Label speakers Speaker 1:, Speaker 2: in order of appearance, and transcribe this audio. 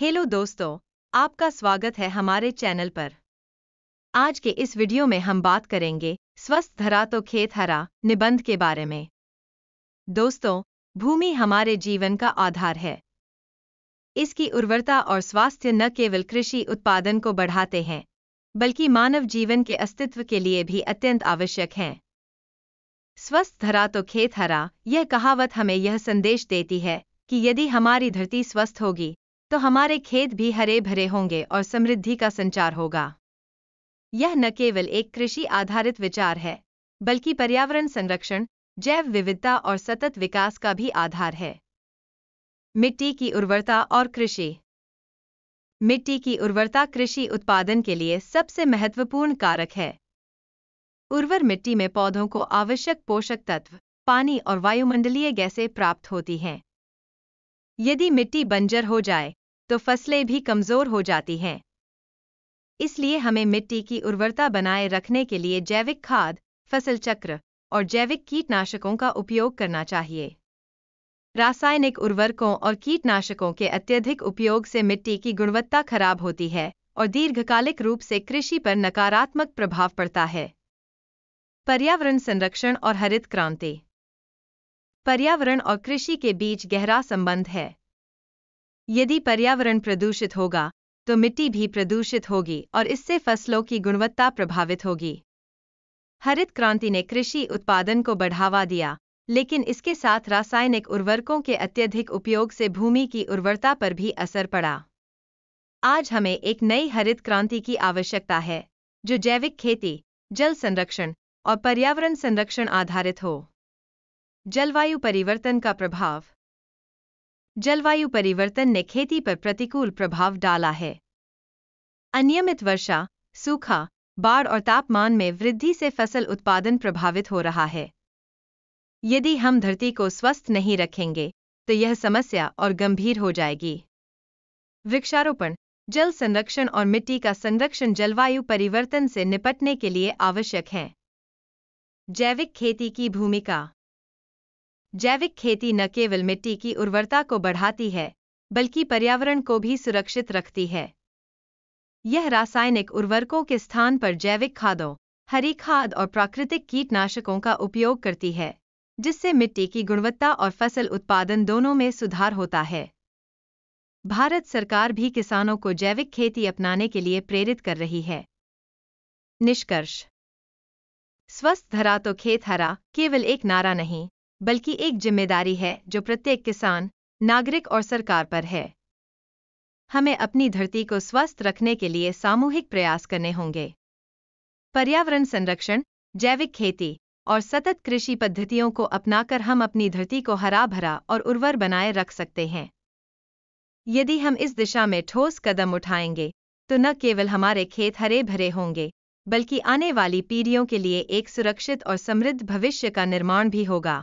Speaker 1: hello दोस्तों आपका स्वागत है हमारे चैनल पर आज के इस वीडियो में हम बात करेंगे स्वस्थ धरा तो खेत हरा निबंध के बारे में दोस्तों भूमि हमारे जीवन का आधार है इसकी उर्वरता और स्वास्थ्य न केवल कृषि उत्पादन को बढ़ाते हैं बल्कि मानव जीवन के अस्तित्व के लिए भी अत्यंत आवश्यक हैं स्वस्थ धरा तो खेत हरा यह कहावत हमें यह संदेश देती है कि यदि हमारी धरती स्वस्थ होगी तो हमारे खेत भी हरे भरे होंगे और समृद्धि का संचार होगा यह न केवल एक कृषि आधारित विचार है बल्कि पर्यावरण संरक्षण जैव विविधता और सतत विकास का भी आधार है मिट्टी की उर्वरता और कृषि मिट्टी की उर्वरता कृषि उत्पादन के लिए सबसे महत्वपूर्ण कारक है उर्वर मिट्टी में पौधों को आवश्यक पोषक तत्व पानी और वायुमंडलीय गैसें प्राप्त होती हैं यदि मिट्टी बंजर हो जाए तो फसलें भी कमज़ोर हो जाती हैं इसलिए हमें मिट्टी की उर्वरता बनाए रखने के लिए जैविक खाद फसल चक्र और जैविक कीटनाशकों का उपयोग करना चाहिए रासायनिक उर्वरकों और कीटनाशकों के अत्यधिक उपयोग से मिट्टी की गुणवत्ता खराब होती है और दीर्घकालिक रूप से कृषि पर नकारात्मक प्रभाव पड़ता है पर्यावरण संरक्षण और हरित क्रांति पर्यावरण और कृषि के बीच गहरा संबंध है यदि पर्यावरण प्रदूषित होगा तो मिट्टी भी प्रदूषित होगी और इससे फसलों की गुणवत्ता प्रभावित होगी हरित क्रांति ने कृषि उत्पादन को बढ़ावा दिया लेकिन इसके साथ रासायनिक उर्वरकों के अत्यधिक उपयोग से भूमि की उर्वरता पर भी असर पड़ा आज हमें एक नई हरित क्रांति की आवश्यकता है जो जैविक खेती जल संरक्षण और पर्यावरण संरक्षण आधारित हो जलवायु परिवर्तन का प्रभाव जलवायु परिवर्तन ने खेती पर प्रतिकूल प्रभाव डाला है अनियमित वर्षा सूखा बाढ़ और तापमान में वृद्धि से फसल उत्पादन प्रभावित हो रहा है यदि हम धरती को स्वस्थ नहीं रखेंगे तो यह समस्या और गंभीर हो जाएगी वृक्षारोपण जल संरक्षण और मिट्टी का संरक्षण जलवायु परिवर्तन से निपटने के लिए आवश्यक है जैविक खेती की भूमिका जैविक खेती न केवल मिट्टी की उर्वरता को बढ़ाती है बल्कि पर्यावरण को भी सुरक्षित रखती है यह रासायनिक उर्वरकों के स्थान पर जैविक खादों हरी खाद और प्राकृतिक कीटनाशकों का उपयोग करती है जिससे मिट्टी की गुणवत्ता और फसल उत्पादन दोनों में सुधार होता है भारत सरकार भी किसानों को जैविक खेती अपनाने के लिए प्रेरित कर रही है निष्कर्ष स्वस्थ धरा तो खेत हरा केवल एक नारा नहीं बल्कि एक जिम्मेदारी है जो प्रत्येक किसान नागरिक और सरकार पर है हमें अपनी धरती को स्वस्थ रखने के लिए सामूहिक प्रयास करने होंगे पर्यावरण संरक्षण जैविक खेती और सतत कृषि पद्धतियों को अपनाकर हम अपनी धरती को हरा भरा और उर्वर बनाए रख सकते हैं यदि हम इस दिशा में ठोस कदम उठाएंगे तो न केवल हमारे खेत हरे भरे होंगे बल्कि आने वाली पीढ़ियों के लिए एक सुरक्षित और समृद्ध भविष्य का निर्माण भी होगा